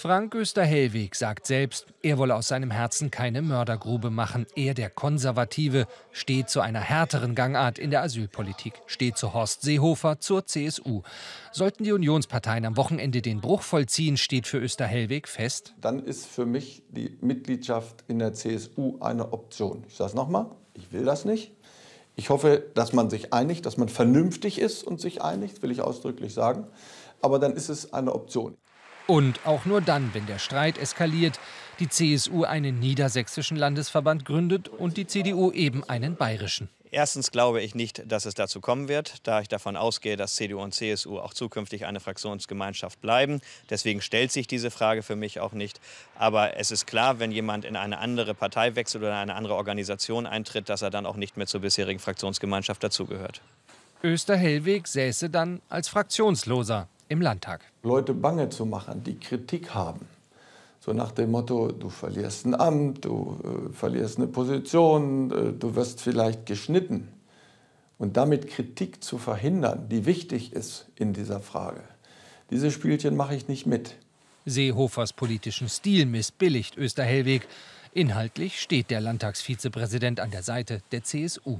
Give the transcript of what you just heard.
Frank Öster Hellwig sagt selbst, er wolle aus seinem Herzen keine Mördergrube machen. Er, der Konservative, steht zu einer härteren Gangart in der Asylpolitik, steht zu Horst Seehofer, zur CSU. Sollten die Unionsparteien am Wochenende den Bruch vollziehen, steht für Öster Hellwig fest. Dann ist für mich die Mitgliedschaft in der CSU eine Option. Ich sage es nochmal, ich will das nicht. Ich hoffe, dass man sich einigt, dass man vernünftig ist und sich einigt, will ich ausdrücklich sagen. Aber dann ist es eine Option. Und auch nur dann, wenn der Streit eskaliert, die CSU einen niedersächsischen Landesverband gründet und die CDU eben einen bayerischen. Erstens glaube ich nicht, dass es dazu kommen wird, da ich davon ausgehe, dass CDU und CSU auch zukünftig eine Fraktionsgemeinschaft bleiben. Deswegen stellt sich diese Frage für mich auch nicht. Aber es ist klar, wenn jemand in eine andere Partei wechselt oder in eine andere Organisation eintritt, dass er dann auch nicht mehr zur bisherigen Fraktionsgemeinschaft dazugehört. Öster Hellweg säße dann als Fraktionsloser im Landtag. Leute bange zu machen, die Kritik haben. So nach dem Motto, du verlierst ein Amt, du äh, verlierst eine Position, äh, du wirst vielleicht geschnitten. Und damit Kritik zu verhindern, die wichtig ist in dieser Frage. Diese Spielchen mache ich nicht mit. Seehofers politischen Stil missbilligt Österhellweg. Inhaltlich steht der Landtagsvizepräsident an der Seite der CSU.